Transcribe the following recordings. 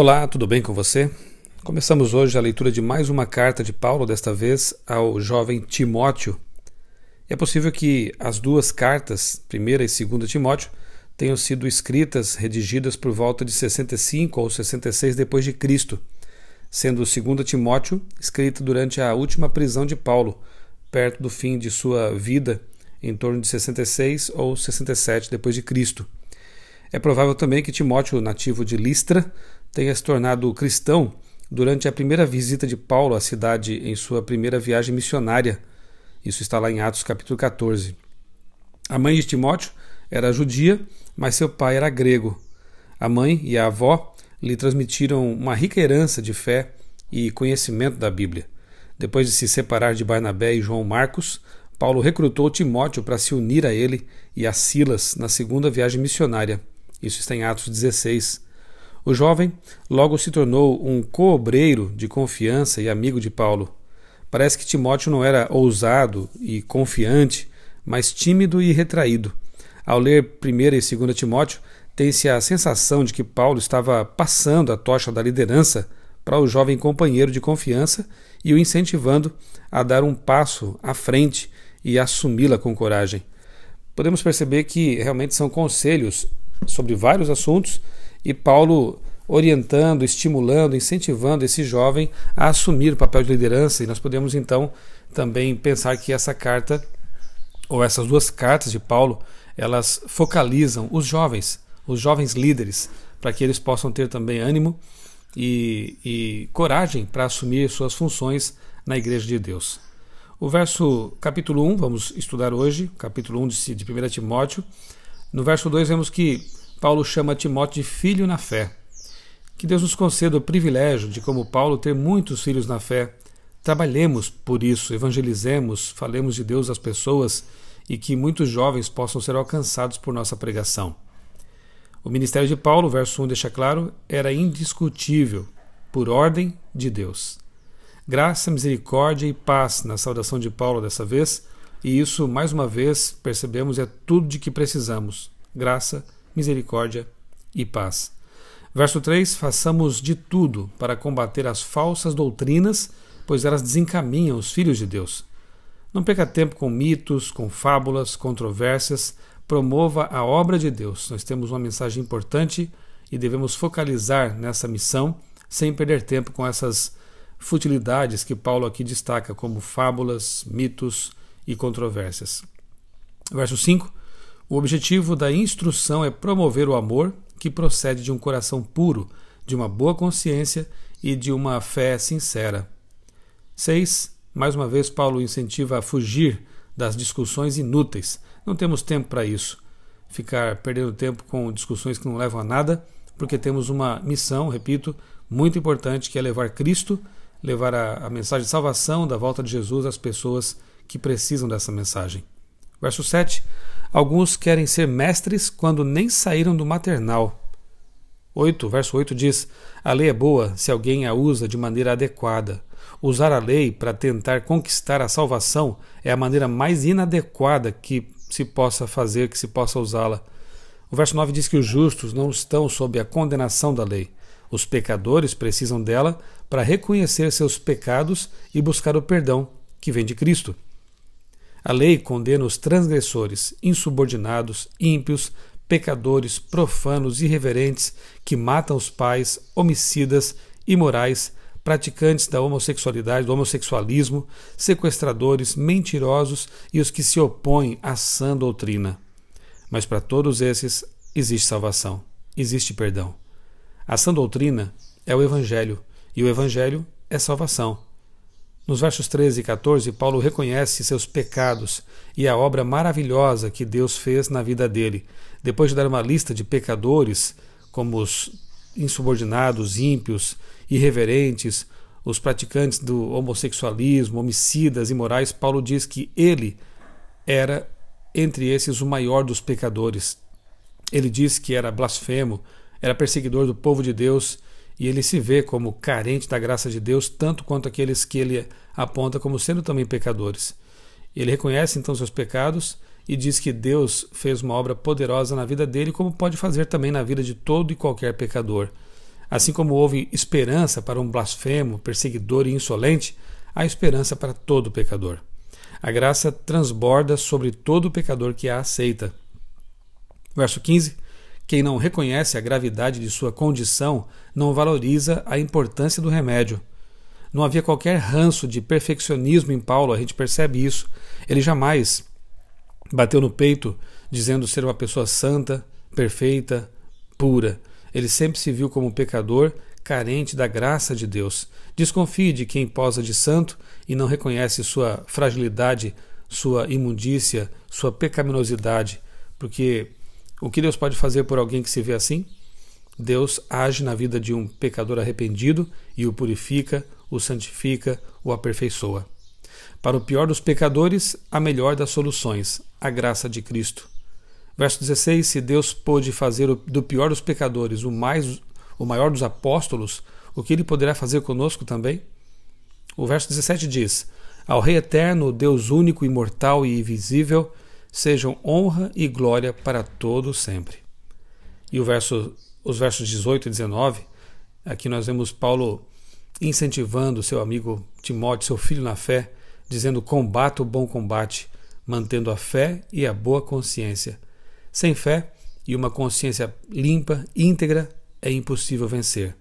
Olá, tudo bem com você? Começamos hoje a leitura de mais uma carta de Paulo, desta vez ao jovem Timóteo. É possível que as duas cartas, primeira e segunda Timóteo, tenham sido escritas, redigidas por volta de 65 ou 66 depois de Cristo, sendo segunda Timóteo escrita durante a última prisão de Paulo, perto do fim de sua vida, em torno de 66 ou 67 depois de Cristo. É provável também que Timóteo, nativo de Listra, tenha se tornado cristão durante a primeira visita de Paulo à cidade em sua primeira viagem missionária. Isso está lá em Atos capítulo 14. A mãe de Timóteo era judia, mas seu pai era grego. A mãe e a avó lhe transmitiram uma rica herança de fé e conhecimento da Bíblia. Depois de se separar de Barnabé e João Marcos, Paulo recrutou Timóteo para se unir a ele e a Silas na segunda viagem missionária. Isso está em Atos 16. O jovem logo se tornou um cobreiro de confiança e amigo de Paulo. Parece que Timóteo não era ousado e confiante, mas tímido e retraído. Ao ler 1 e 2 Timóteo, tem-se a sensação de que Paulo estava passando a tocha da liderança para o jovem companheiro de confiança e o incentivando a dar um passo à frente e assumi-la com coragem. Podemos perceber que realmente são conselhos sobre vários assuntos e Paulo orientando, estimulando, incentivando esse jovem a assumir o papel de liderança. E nós podemos então também pensar que essa carta ou essas duas cartas de Paulo elas focalizam os jovens, os jovens líderes, para que eles possam ter também ânimo e, e coragem para assumir suas funções na Igreja de Deus. O verso capítulo 1, vamos estudar hoje, capítulo 1 de 1 Timóteo, no verso 2 vemos que Paulo chama Timóteo de filho na fé. Que Deus nos conceda o privilégio de, como Paulo, ter muitos filhos na fé. Trabalhemos por isso, evangelizemos, falemos de Deus às pessoas e que muitos jovens possam ser alcançados por nossa pregação. O ministério de Paulo, verso 1 deixa claro, era indiscutível, por ordem de Deus. Graça, misericórdia e paz na saudação de Paulo dessa vez e isso, mais uma vez, percebemos é tudo de que precisamos: graça, misericórdia e paz. Verso 3: Façamos de tudo para combater as falsas doutrinas, pois elas desencaminham os filhos de Deus. Não perca tempo com mitos, com fábulas, controvérsias. Promova a obra de Deus. Nós temos uma mensagem importante e devemos focalizar nessa missão sem perder tempo com essas futilidades que Paulo aqui destaca, como fábulas, mitos, e controvérsias. Verso 5: O objetivo da instrução é promover o amor que procede de um coração puro, de uma boa consciência e de uma fé sincera. 6. Mais uma vez, Paulo incentiva a fugir das discussões inúteis. Não temos tempo para isso. Ficar perdendo tempo com discussões que não levam a nada, porque temos uma missão, repito, muito importante, que é levar Cristo, levar a, a mensagem de salvação da volta de Jesus às pessoas que precisam dessa mensagem. Verso 7: Alguns querem ser mestres quando nem saíram do maternal. 8, verso 8 diz: A lei é boa se alguém a usa de maneira adequada. Usar a lei para tentar conquistar a salvação é a maneira mais inadequada que se possa fazer, que se possa usá-la. O verso 9 diz que os justos não estão sob a condenação da lei. Os pecadores precisam dela para reconhecer seus pecados e buscar o perdão que vem de Cristo. A lei condena os transgressores, insubordinados, ímpios, pecadores, profanos, irreverentes, que matam os pais, homicidas, imorais, praticantes da homossexualidade, do homossexualismo, sequestradores, mentirosos e os que se opõem à sã doutrina. Mas para todos esses existe salvação, existe perdão. A sã doutrina é o Evangelho e o Evangelho é salvação. Nos versos 13 e 14, Paulo reconhece seus pecados e a obra maravilhosa que Deus fez na vida dele. Depois de dar uma lista de pecadores, como os insubordinados, ímpios, irreverentes, os praticantes do homossexualismo, homicidas, imorais, Paulo diz que ele era entre esses o maior dos pecadores. Ele diz que era blasfemo, era perseguidor do povo de Deus e ele se vê como carente da graça de Deus, tanto quanto aqueles que ele aponta como sendo também pecadores. Ele reconhece então seus pecados e diz que Deus fez uma obra poderosa na vida dele, como pode fazer também na vida de todo e qualquer pecador. Assim como houve esperança para um blasfemo, perseguidor e insolente, há esperança para todo pecador. A graça transborda sobre todo pecador que a aceita. Verso 15 quem não reconhece a gravidade de sua condição não valoriza a importância do remédio. Não havia qualquer ranço de perfeccionismo em Paulo, a gente percebe isso. Ele jamais bateu no peito dizendo ser uma pessoa santa, perfeita, pura. Ele sempre se viu como pecador, carente da graça de Deus. Desconfie de quem posa de santo e não reconhece sua fragilidade, sua imundícia, sua pecaminosidade, porque o que Deus pode fazer por alguém que se vê assim? Deus age na vida de um pecador arrependido e o purifica, o santifica, o aperfeiçoa. Para o pior dos pecadores, a melhor das soluções, a graça de Cristo. Verso 16: Se Deus pôde fazer do pior dos pecadores o, mais, o maior dos apóstolos, o que ele poderá fazer conosco também? O verso 17 diz: Ao Rei Eterno, Deus único, imortal e invisível, sejam honra e glória para todo sempre. E verso, os versos 18 e 19, aqui nós vemos Paulo incentivando seu amigo Timóteo, seu filho na fé, dizendo: "Combata o bom combate, mantendo a fé e a boa consciência. Sem fé e uma consciência limpa, íntegra, é impossível vencer."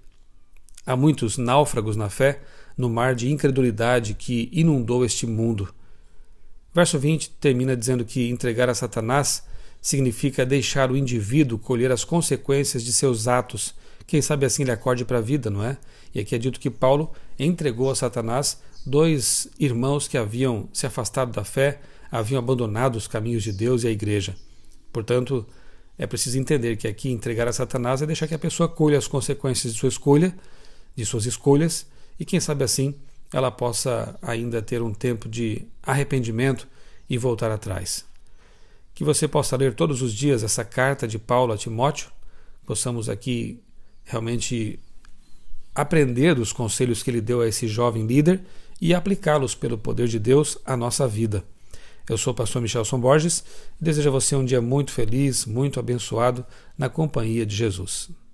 Há muitos náufragos na fé no mar de incredulidade que inundou este mundo Verso 20 termina dizendo que entregar a Satanás significa deixar o indivíduo colher as consequências de seus atos. Quem sabe assim ele acorde para a vida, não é? E aqui é dito que Paulo entregou a Satanás dois irmãos que haviam se afastado da fé, haviam abandonado os caminhos de Deus e a igreja. Portanto, é preciso entender que aqui entregar a Satanás é deixar que a pessoa colha as consequências de sua escolha, de suas escolhas, e quem sabe assim ela possa ainda ter um tempo de arrependimento e voltar atrás. Que você possa ler todos os dias essa carta de Paulo a Timóteo, possamos aqui realmente aprender dos conselhos que ele deu a esse jovem líder e aplicá-los pelo poder de Deus à nossa vida. Eu sou o pastor Michelson Borges e desejo a você um dia muito feliz, muito abençoado na companhia de Jesus.